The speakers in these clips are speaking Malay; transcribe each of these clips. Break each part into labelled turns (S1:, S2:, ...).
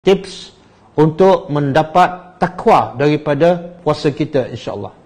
S1: tips untuk mendapat takwa daripada puasa kita insyaallah.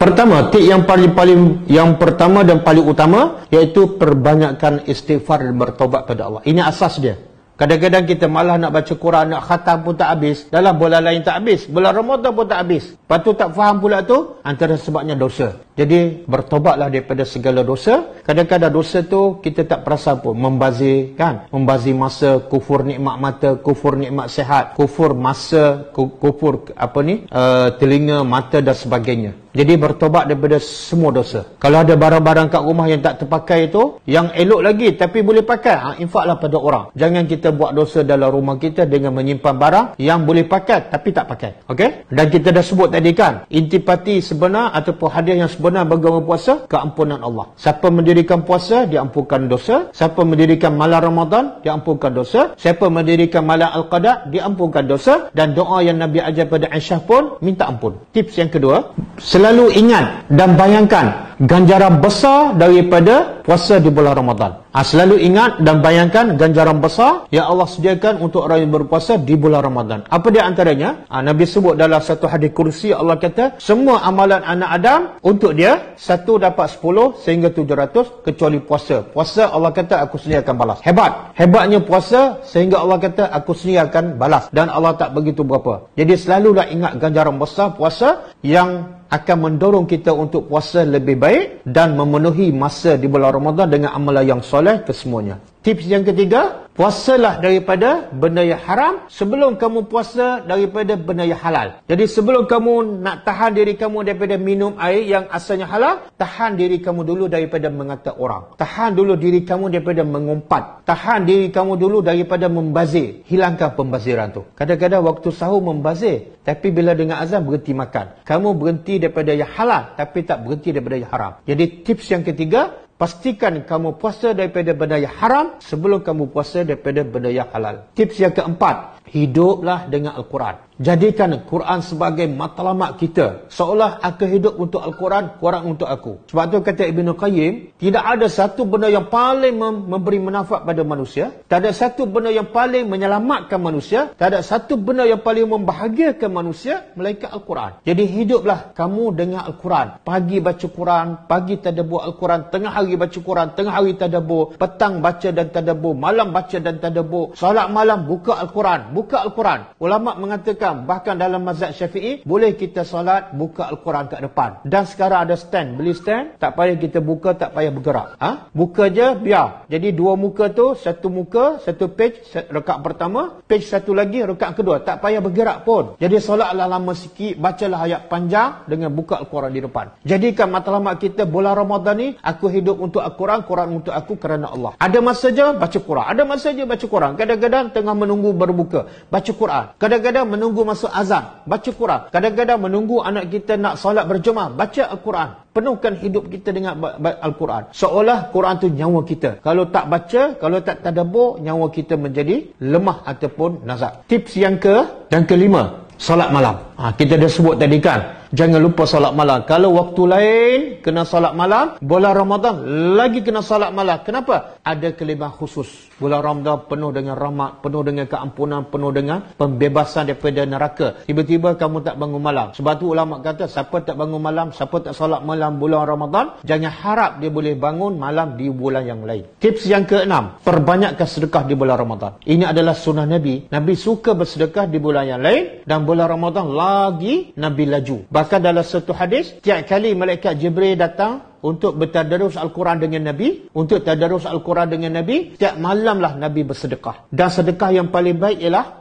S1: Pertama, tip yang paling paling yang pertama dan paling utama iaitu perbanyakkan istighfar dan bertobat pada Allah. Ini asas dia. Kadang-kadang kita malah nak baca Quran, nak khatam pun tak habis. Dalam bola lain tak habis. Bola Ramadan pun tak habis. Lepas tu tak faham pula tu. Antara sebabnya dosa. Jadi bertobatlah daripada segala dosa. Kadang-kadang dosa tu kita tak perasan pun membazir kan? Membazir masa, kufur nikmat mata, kufur nikmat sehat, kufur masa, kufur apa ni? Uh, telinga, mata dan sebagainya. Jadi bertobat daripada semua dosa. Kalau ada barang-barang kat rumah yang tak terpakai itu, yang elok lagi tapi boleh pakai, ha, infaklah pada orang. Jangan kita buat dosa dalam rumah kita dengan menyimpan barang yang boleh pakai tapi tak pakai. Okey? Dan kita dah sebut tadi kan, intipati sebenar ataupun hadiah yang sebenar sebenar bagi orang puasa keampunan Allah siapa mendirikan puasa diampunkan dosa siapa mendirikan malam Ramadan diampunkan dosa siapa mendirikan malam Al-Qadar diampunkan dosa dan doa yang Nabi ajar pada Aisyah pun minta ampun tips yang kedua selalu ingat dan bayangkan ganjaran besar daripada puasa di bulan Ramadan. Ha, selalu ingat dan bayangkan ganjaran besar yang Allah sediakan untuk orang yang berpuasa di bulan Ramadan. Apa dia antaranya? Ha, Nabi sebut dalam satu hadis kursi Allah kata semua amalan anak Adam untuk dia satu dapat sepuluh sehingga tujuh ratus kecuali puasa. Puasa Allah kata aku sediakan balas. Hebat. Hebatnya puasa sehingga Allah kata aku sediakan balas. Dan Allah tak begitu berapa. Jadi selalulah ingat ganjaran besar puasa yang akan mendorong kita untuk puasa lebih baik dan memenuhi masa di bulan Ramadan dengan amalan yang soleh kesemuanya. Tips yang ketiga, Puasalah daripada benda yang haram sebelum kamu puasa daripada benda yang halal. Jadi sebelum kamu nak tahan diri kamu daripada minum air yang asalnya halal, tahan diri kamu dulu daripada mengata orang. Tahan dulu diri kamu daripada mengumpat. Tahan diri kamu dulu daripada membazir. Hilangkan pembaziran tu. Kadang-kadang waktu sahur membazir, tapi bila dengar azan berhenti makan. Kamu berhenti daripada yang halal tapi tak berhenti daripada yang haram. Jadi tips yang ketiga, Pastikan kamu puasa daripada benda yang haram sebelum kamu puasa daripada benda yang halal. Tips yang keempat, hiduplah dengan Al-Quran. Jadikan Al-Quran sebagai matlamat kita. Seolah aku hidup untuk Al-Quran, Quran untuk aku. Sebab tu kata Ibn Qayyim, tidak ada satu benda yang paling memberi manfaat pada manusia. Tak ada satu benda yang paling menyelamatkan manusia. Tak ada satu benda yang paling membahagiakan manusia, melainkan Al-Quran. Jadi hiduplah kamu dengan Al-Quran. Pagi baca Quran, pagi tadabur Al-Quran, tengah hari baca Quran, tengah hari tadabur, petang baca dan tadabur, malam baca dan tadabur, salat malam buka Al-Quran, buka Al-Quran. Ulama mengatakan bahkan dalam mazhab syafi'i, boleh kita solat buka Al-Quran kat depan. Dan sekarang ada stand. Beli stand, tak payah kita buka, tak payah bergerak. Ha? Buka je, biar. Jadi dua muka tu, satu muka, satu page, rekat pertama. Page satu lagi, rekat kedua. Tak payah bergerak pun. Jadi salatlah lama sikit, bacalah ayat panjang dengan buka Al-Quran di depan. Jadikan matlamat kita bulan Ramadan ni, aku hidup untuk Al-Quran, Quran untuk aku kerana Allah. Ada masa je, baca Quran. Ada masa je, baca Quran. Kadang-kadang tengah menunggu berbuka baca Quran. Kadang-kadang menunggu masuk azan, baca Quran. Kadang-kadang menunggu anak kita nak solat berjemaah, baca Al-Quran. Penuhkan hidup kita dengan Al-Quran. Seolah Quran tu nyawa kita. Kalau tak baca, kalau tak tadabur, nyawa kita menjadi lemah ataupun nazak. Tips yang ke yang kelima, solat malam. Ha, kita dah sebut tadi kan. Jangan lupa solat malam. Kalau waktu lain kena solat malam, bulan Ramadan lagi kena solat malam. Kenapa? Ada kelebihan khusus. Bulan Ramadan penuh dengan rahmat, penuh dengan keampunan, penuh dengan pembebasan daripada neraka. Tiba-tiba kamu tak bangun malam. Sebab tu ulama kata siapa tak bangun malam, siapa tak solat malam bulan Ramadan, jangan harap dia boleh bangun malam di bulan yang lain. Tips yang keenam, perbanyakkan sedekah di bulan Ramadan. Ini adalah sunnah Nabi. Nabi suka bersedekah di bulan yang lain dan bulan Ramadan lagi Nabi laju. Bahkan dalam satu hadis, tiap kali malaikat Jibril datang untuk bertadarus Al-Quran dengan Nabi, untuk tadarus Al-Quran dengan Nabi, tiap malamlah Nabi bersedekah. Dan sedekah yang paling baik ialah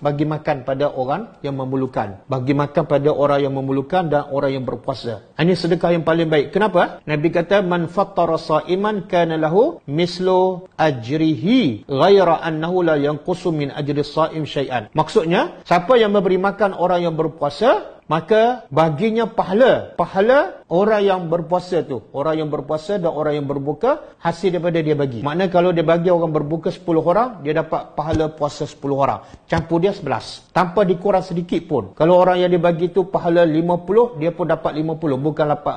S1: bagi makan pada orang yang memulukan, Bagi makan pada orang yang memulukan dan orang yang berpuasa. Ini sedekah yang paling baik. Kenapa? Nabi kata, Man fattara sa'iman kana lahu mislu ajrihi ghaira annahu la yang kusu min ajri sa'im syai'an. Maksudnya, siapa yang memberi makan orang yang berpuasa, maka baginya pahala pahala orang yang berpuasa tu orang yang berpuasa dan orang yang berbuka hasil daripada dia bagi makna kalau dia bagi orang berbuka 10 orang dia dapat pahala puasa 10 orang campur dia 11 tanpa dikurang sedikit pun kalau orang yang dibagi tu pahala 50 dia pun dapat 50 bukan dapat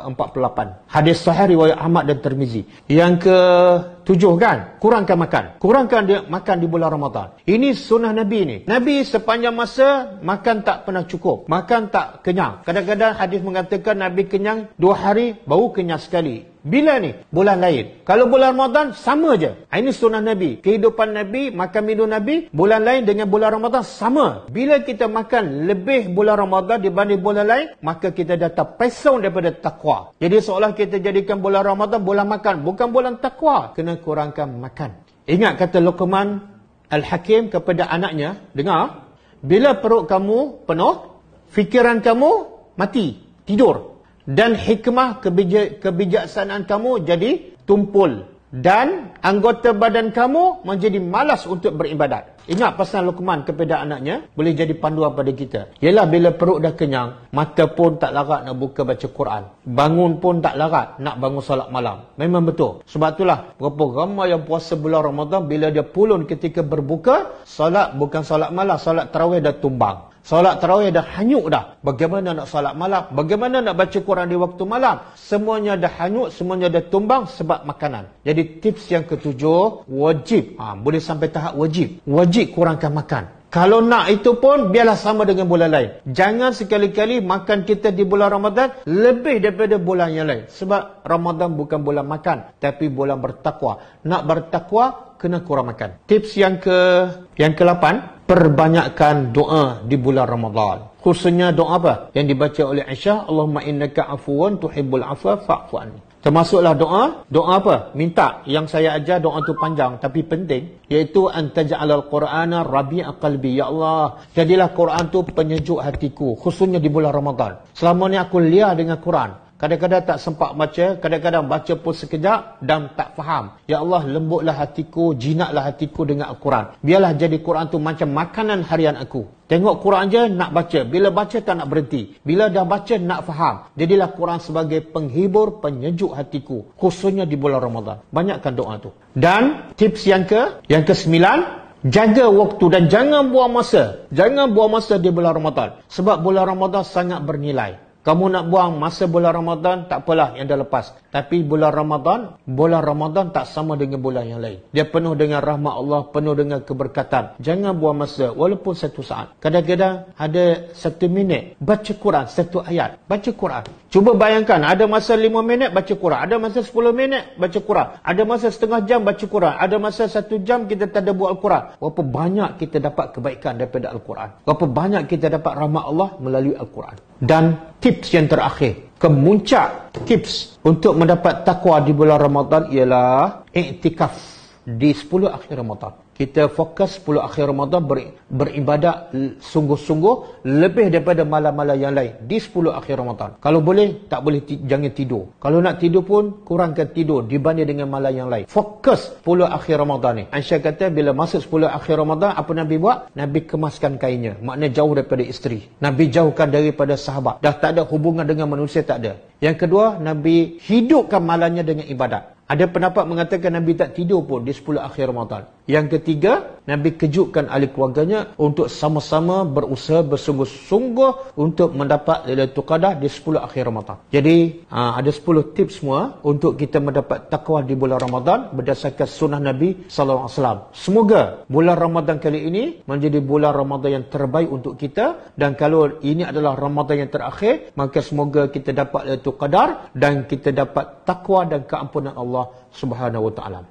S1: 48 hadis sahih riwayat Ahmad dan Tirmizi yang ke tujuh kan? Kurangkan makan. Kurangkan dia makan di bulan Ramadan. Ini sunnah Nabi ni. Nabi sepanjang masa makan tak pernah cukup. Makan tak kenyang. Kadang-kadang hadis mengatakan Nabi kenyang dua hari baru kenyang sekali. Bila ni? Bulan lain. Kalau bulan Ramadan, sama je. Ah, ini sunnah Nabi. Kehidupan Nabi, makan minum Nabi, bulan lain dengan bulan Ramadan, sama. Bila kita makan lebih bulan Ramadan dibanding bulan lain, maka kita dah terpesong daripada takwa. Jadi seolah kita jadikan bulan Ramadan bulan makan. Bukan bulan takwa. Kena kurangkan makan. Ingat kata Luqman Al-Hakim kepada anaknya. Dengar. Bila perut kamu penuh, fikiran kamu mati. Tidur dan hikmah kebijaksanaan kamu jadi tumpul dan anggota badan kamu menjadi malas untuk beribadat. Ingat pasal Luqman kepada anaknya boleh jadi panduan pada kita. Yalah bila perut dah kenyang, mata pun tak larat nak buka baca Quran. Bangun pun tak larat nak bangun solat malam. Memang betul. Sebab itulah berapa ramai yang puasa bulan Ramadan bila dia pulun ketika berbuka, solat bukan solat malam, solat tarawih dah tumbang. Solat terawih dah hanyut dah. Bagaimana nak solat malam? Bagaimana nak baca Quran di waktu malam? Semuanya dah hanyut, semuanya dah tumbang sebab makanan. Jadi tips yang ketujuh, wajib. Ha, boleh sampai tahap wajib. Wajib kurangkan makan. Kalau nak itu pun, biarlah sama dengan bulan lain. Jangan sekali-kali makan kita di bulan Ramadan lebih daripada bulan yang lain. Sebab Ramadan bukan bulan makan, tapi bulan bertakwa. Nak bertakwa, kena kurang makan. Tips yang ke yang ke perbanyakkan doa di bulan Ramadhan. Khususnya doa apa? Yang dibaca oleh Aisyah, Allahumma innaka afuwan tuhibbul afwa fa'fu anni. Termasuklah doa, doa apa? Minta yang saya ajar doa tu panjang tapi penting iaitu antaj'al al-Qur'ana rabi'a qalbi ya Allah. Jadilah Quran tu penyejuk hatiku khususnya di bulan Ramadan. Selama ni aku lihat dengan Quran, Kadang-kadang tak sempat baca, kadang-kadang baca pun sekejap dan tak faham. Ya Allah, lembutlah hatiku, jinaklah hatiku dengan Al-Quran. Biarlah jadi Quran tu macam makanan harian aku. Tengok Quran je nak baca. Bila baca tak nak berhenti. Bila dah baca nak faham. Jadilah Quran sebagai penghibur, penyejuk hatiku. Khususnya di bulan Ramadan. Banyakkan doa tu. Dan tips yang ke, yang ke sembilan. Jaga waktu dan jangan buang masa. Jangan buang masa di bulan Ramadan. Sebab bulan Ramadan sangat bernilai. Kamu nak buang masa bulan Ramadan, tak apalah yang dah lepas. Tapi bulan Ramadan, bulan Ramadan tak sama dengan bulan yang lain. Dia penuh dengan rahmat Allah, penuh dengan keberkatan. Jangan buang masa, walaupun satu saat. Kadang-kadang ada satu minit, baca Quran, satu ayat. Baca Quran. Cuba bayangkan, ada masa lima minit, baca Quran. Ada masa sepuluh minit, baca Quran. Ada masa setengah jam, baca Quran. Ada masa satu jam, kita tak ada buat Al-Quran. Berapa banyak kita dapat kebaikan daripada Al-Quran. Berapa banyak kita dapat rahmat Allah melalui Al-Quran. Dan tip tips yang terakhir kemuncak tips untuk mendapat takwa di bulan Ramadan ialah iktikaf di 10 akhir Ramadan kita fokus 10 akhir Ramadan ber, beribadat sungguh-sungguh lebih daripada malam-malam yang lain di 10 akhir Ramadan. Kalau boleh, tak boleh t- jangan tidur. Kalau nak tidur pun, kurangkan tidur dibanding dengan malam yang lain. Fokus 10 akhir Ramadan ni. Aisyah kata, bila masuk 10 akhir Ramadan, apa Nabi buat? Nabi kemaskan kainnya. Maknanya jauh daripada isteri. Nabi jauhkan daripada sahabat. Dah tak ada hubungan dengan manusia, tak ada. Yang kedua, Nabi hidupkan malamnya dengan ibadat. Ada pendapat mengatakan Nabi tak tidur pun di 10 akhir Ramadan. Yang ketiga, Nabi kejutkan ahli keluarganya untuk sama-sama berusaha bersungguh-sungguh untuk mendapat Lailatul Qadar di 10 akhir Ramadan. Jadi, ha, ada 10 tips semua untuk kita mendapat taqwa di bulan Ramadan berdasarkan sunnah Nabi saw. Semoga bulan Ramadan kali ini menjadi bulan Ramadan yang terbaik untuk kita dan kalau ini adalah Ramadan yang terakhir, maka semoga kita dapat Lailatul Qadar dan kita dapat taqwa dan keampunan Allah Subhanahu wa taala.